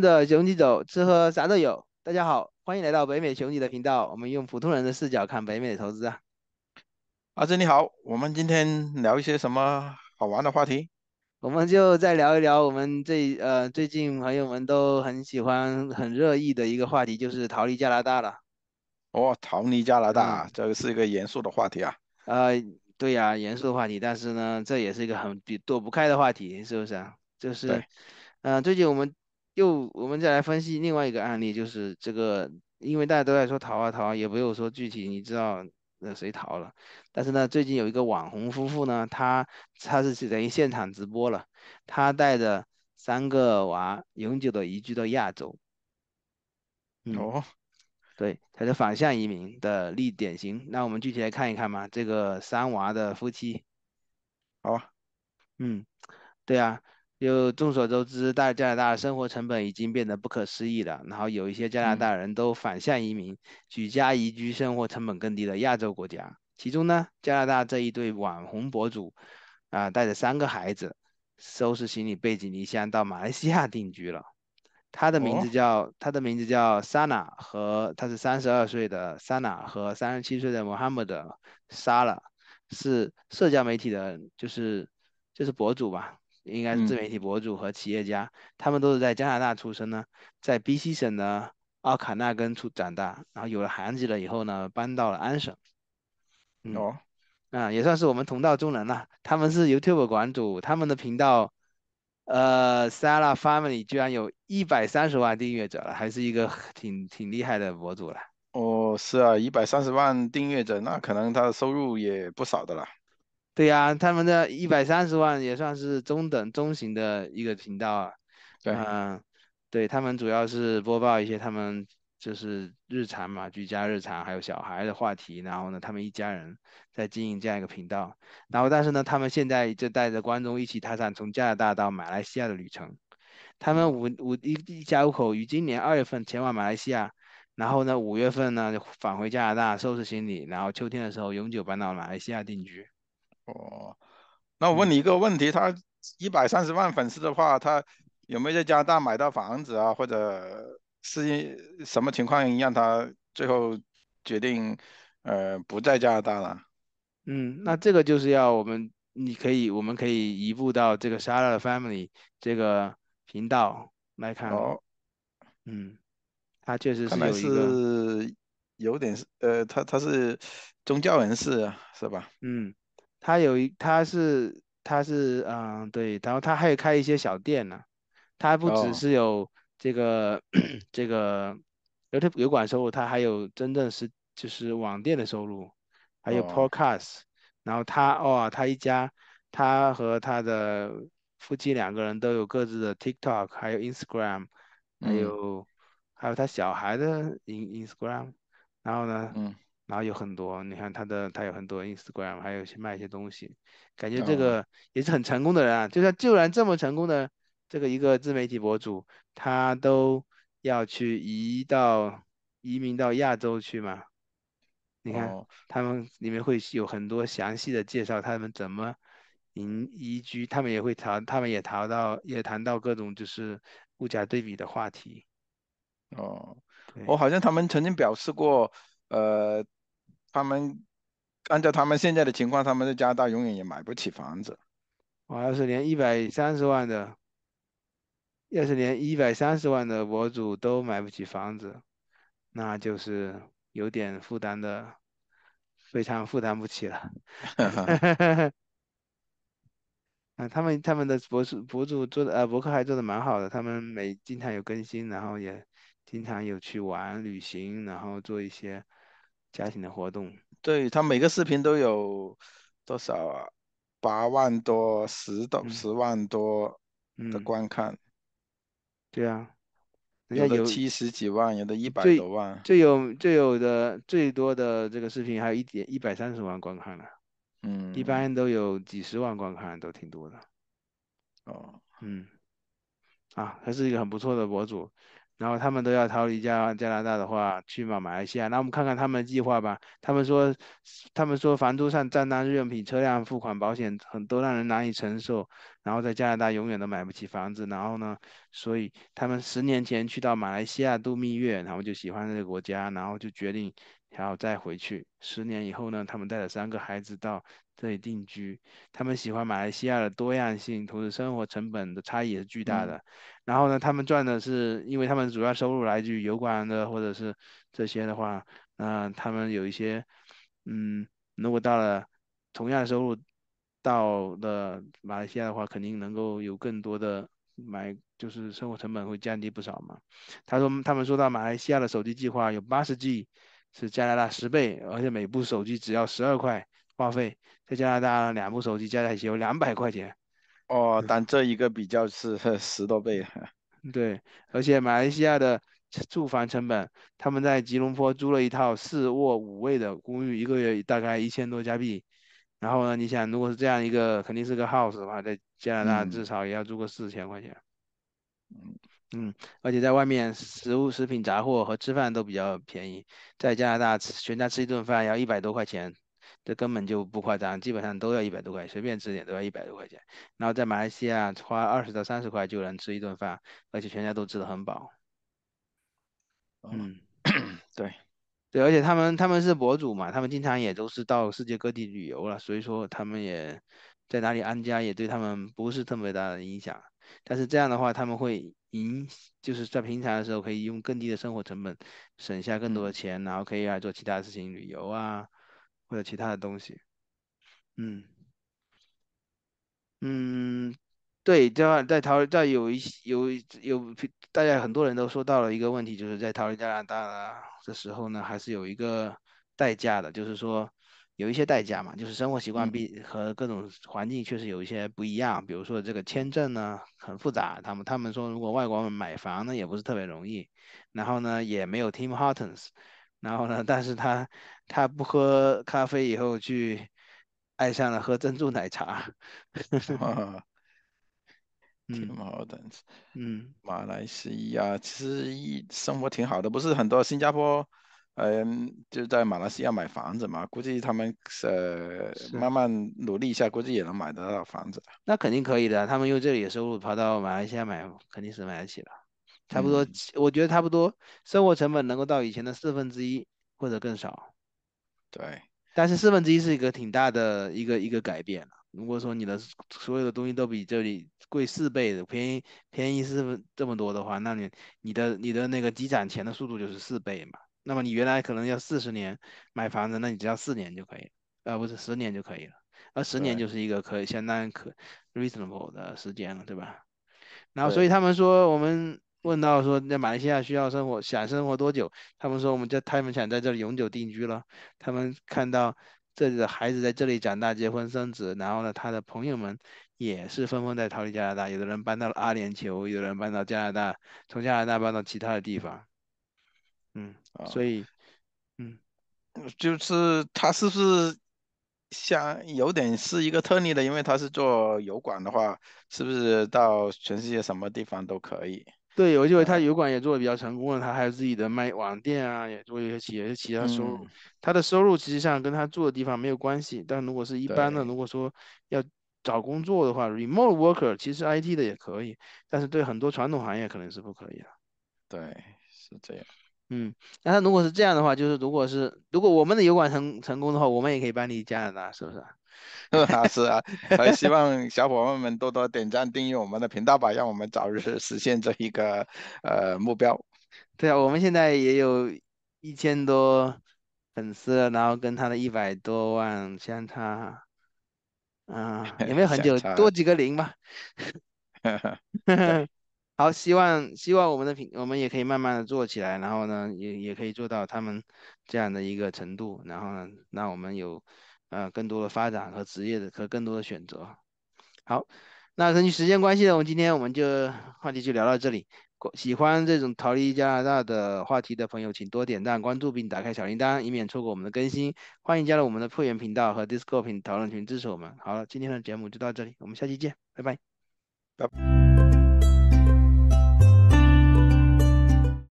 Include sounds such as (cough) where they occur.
的雄起走，吃喝啥都有。大家好，欢迎来到北美雄起的频道。我们用普通人的视角看北美投资啊。阿珍你好，我们今天聊一些什么好玩的话题？我们就再聊一聊我们最呃最近朋友们都很喜欢、很热议的一个话题，就是逃离加拿大了。哦，逃离加拿大，这个是一个严肃的话题啊。呃，对呀，严肃的话题，但是呢，这也是一个很躲不开的话题，是不是啊？就是，嗯，最近我们。就我们再来分析另外一个案例，就是这个，因为大家都在说逃啊逃啊，也没有说具体你知道那谁逃了。但是呢，最近有一个网红夫妇呢，他他是等于现场直播了，他带着三个娃永久的移居到亚洲。哦，对，他是反向移民的例典型。那我们具体来看一看嘛，这个三娃的夫妻，好，嗯，对啊。就众所周知，在加拿大生活成本已经变得不可思议了。然后有一些加拿大人都反向移民，举家移居生活成本更低的亚洲国家。其中呢，加拿大这一对网红博主啊，带着三个孩子，收拾行李背井离乡到马来西亚定居了。他的名字叫他的名字叫 Sana，和他是三十二岁的 Sana 和三十七岁的 Mohammed s a l a 是社交媒体的，就是就是博主吧。应该是自媒体博主和企业家，他们都是在加拿大出生呢，在 B.C 省的奥卡纳根出长大，然后有了孩子了以后呢，搬到了安省。哦，啊，也算是我们同道中人了。他们是 YouTube 馆主，他们的频道，呃，Sarah Family 居然有一百三十万订阅者了，还是一个挺挺厉害的博主了。哦，是啊，一百三十万订阅者，那可能他的收入也不少的了。对呀，他们的一百三十万也算是中等中型的一个频道啊。对，嗯，对他们主要是播报一些他们就是日常嘛，居家日常，还有小孩的话题。然后呢，他们一家人在经营这样一个频道。然后，但是呢，他们现在就带着观众一起踏上从加拿大到马来西亚的旅程。他们五五一一家五口于今年二月份前往马来西亚，然后呢，五月份呢返回加拿大收拾行李，然后秋天的时候永久搬到马来西亚定居。哦，那我问你一个问题：他一百三十万粉丝的话，他有没有在加拿大买到房子啊？或者是什么情况让他最后决定呃不在加拿大了？嗯，那这个就是要我们你可以，我们可以移步到这个 a 拉的 family 这个频道来看。哦，嗯，他确实是有点是呃，他他是宗教人士是吧？嗯。他有一，他是他是嗯对，然后他还有开一些小店呢，他不只是有这个这个有 o 有管收入，他还有真正是就是网店的收入，还有 Podcast，然后他哦他一家，他和他的夫妻两个人都有各自的 TikTok，还有 Instagram，还有还有他小孩的 In Instagram，然后呢？然后有很多，你看他的，他有很多 Instagram，还有去卖一些东西，感觉这个也是很成功的人啊。就像就然这么成功的这个一个自媒体博主，他都要去移到移民到亚洲去嘛？你看他们里面会有很多详细的介绍，他们怎么移移居，他们也会谈，他们也谈到也谈到各种就是物价对比的话题。哦，我好像他们曾经表示过，呃。他们按照他们现在的情况，他们在加拿大永远也买不起房子。我要是连一百三十万的，要是连一百三十万的博主都买不起房子，那就是有点负担的，非常负担不起了。(laughs) (laughs) 啊，他们他们的博主博主做的呃博客还做的蛮好的，他们每经常有更新，然后也经常有去玩旅行，然后做一些。家庭的活动，对他每个视频都有多少啊？八万多、十到十万多的观看，对啊，有的七十几万，有的一百多万，最有最有的最多的这个视频还有一点一百三十万观看呢，嗯，一般都有几十万观看，都挺多的，哦，嗯，啊，还是一个很不错的博主。然后他们都要逃离加加拿大的话，去马马来西亚。那我们看看他们的计划吧。他们说，他们说房租、上账单、日用品、车辆、付款、保险，很多让人难以承受。然后在加拿大永远都买不起房子。然后呢，所以他们十年前去到马来西亚度蜜月，然后就喜欢这个国家，然后就决定。然后再回去，十年以后呢？他们带着三个孩子到这里定居。他们喜欢马来西亚的多样性，同时生活成本的差异也是巨大的。然后呢，他们赚的是，因为他们主要收入来自于油管的，或者是这些的话，那他们有一些，嗯，如果到了同样的收入，到了马来西亚的话，肯定能够有更多的买，就是生活成本会降低不少嘛。他说，他们说到马来西亚的手机计划有八十 G。是加拿大十倍，而且每部手机只要十二块话费，在加拿大两部手机加在一起有两百块钱。哦，但这一个比较是 (laughs) 十多倍。(laughs) 对，而且马来西亚的住房成本，他们在吉隆坡租了一套四卧五卫的公寓，一个月大概一千多加币。然后呢，你想如果是这样一个，肯定是个 house 的话，在加拿大至少也要租个四千块钱。嗯。嗯，而且在外面食物、食品、杂货和吃饭都比较便宜。在加拿大，吃全家吃一顿饭要一百多块钱，这根本就不夸张，基本上都要一百多块钱，随便吃点都要一百多块钱。然后在马来西亚，花二十到三十块就能吃一顿饭，而且全家都吃得很饱。嗯，(clears throat) 对，对，而且他们他们是博主嘛，他们经常也都是到世界各地旅游了，所以说他们也在哪里安家也对他们不是特别大的影响。但是这样的话，他们会。营就是在平常的时候可以用更低的生活成本省下更多的钱，然后可以来做其他的事情，旅游啊或者其他的东西。嗯嗯，对，样在逃在有一有有大家很多人都说到了一个问题，就是在逃离加拿大的时候呢，还是有一个代价的，就是说。有一些代价嘛，就是生活习惯比和各种环境确实有一些不一样。比如说这个签证呢很复杂，他们他们说如果外国人买房呢也不是特别容易，然后呢也没有 Team Hottens，然后呢但是他他不喝咖啡以后去爱上了喝珍珠奶茶 t i m h o t t o n s 嗯，马来西亚其实一生活挺好的，不是很多新加坡。嗯，就在马来西亚买房子嘛，估计他们呃慢慢努力一下，估计也能买得到房子。那肯定可以的，他们用这里的收入跑到马来西亚买，肯定是买得起了。差不多，我觉得差不多，生活成本能够到以前的四分之一或者更少。对，但是四分之一是一个挺大的一个一个改变如果说你的所有的东西都比这里贵四倍的，便宜便宜四分这么多的话，那你你的你的那个积攒钱的速度就是四倍嘛。那么你原来可能要四十年买房子，那你只要四年就可以，呃，不是十年就可以了，而十年就是一个可以相当可 reasonable 的时间了，对吧？然后所以他们说，我们问到说在马来西亚需要生活，想生活多久？他们说我们在他们想在这里永久定居了。他们看到这里的孩子在这里长大、结婚、生子，然后呢，他的朋友们也是纷纷在逃离加拿大，有的人搬到了阿联酋，有人搬到加拿大，从加拿大搬到其他的地方。嗯，所以，嗯，就是他是不是像有点是一个特例的？因为他是做油管的话，是不是到全世界什么地方都可以？对，我记为他油管也做的比较成功了。他还有自己的卖网店啊，也做一些企业其他收入。他的收入其实上跟他住的地方没有关系。但如果是一般的，如果说要找工作的话，remote worker 其实 IT 的也可以，但是对很多传统行业可能是不可以的。对，是这样。嗯，那他如果是这样的话，就是如果是如果我们的油管成成功的话，我们也可以帮你加拿大，是不是啊？是啊，所以希望小伙伴们多多点赞、订阅我们的频道吧，让我们早日实现这一个呃目标。对啊，我们现在也有一千多粉丝然后跟他的一百多万相差，嗯，也没有很久，多几个零吧。呵。(laughs) (laughs) 好，希望希望我们的品，我们也可以慢慢的做起来，然后呢，也也可以做到他们这样的一个程度，然后呢，那我们有呃更多的发展和职业的和更多的选择。好，那根据时间关系呢，我们今天我们就话题就聊到这里。喜欢这种逃离加拿大的话题的朋友，请多点赞、关注并打开小铃铛，以免错过我们的更新。欢迎加入我们的会员频道和 Discord 讨论群支持我们。好了，今天的节目就到这里，我们下期见，拜拜。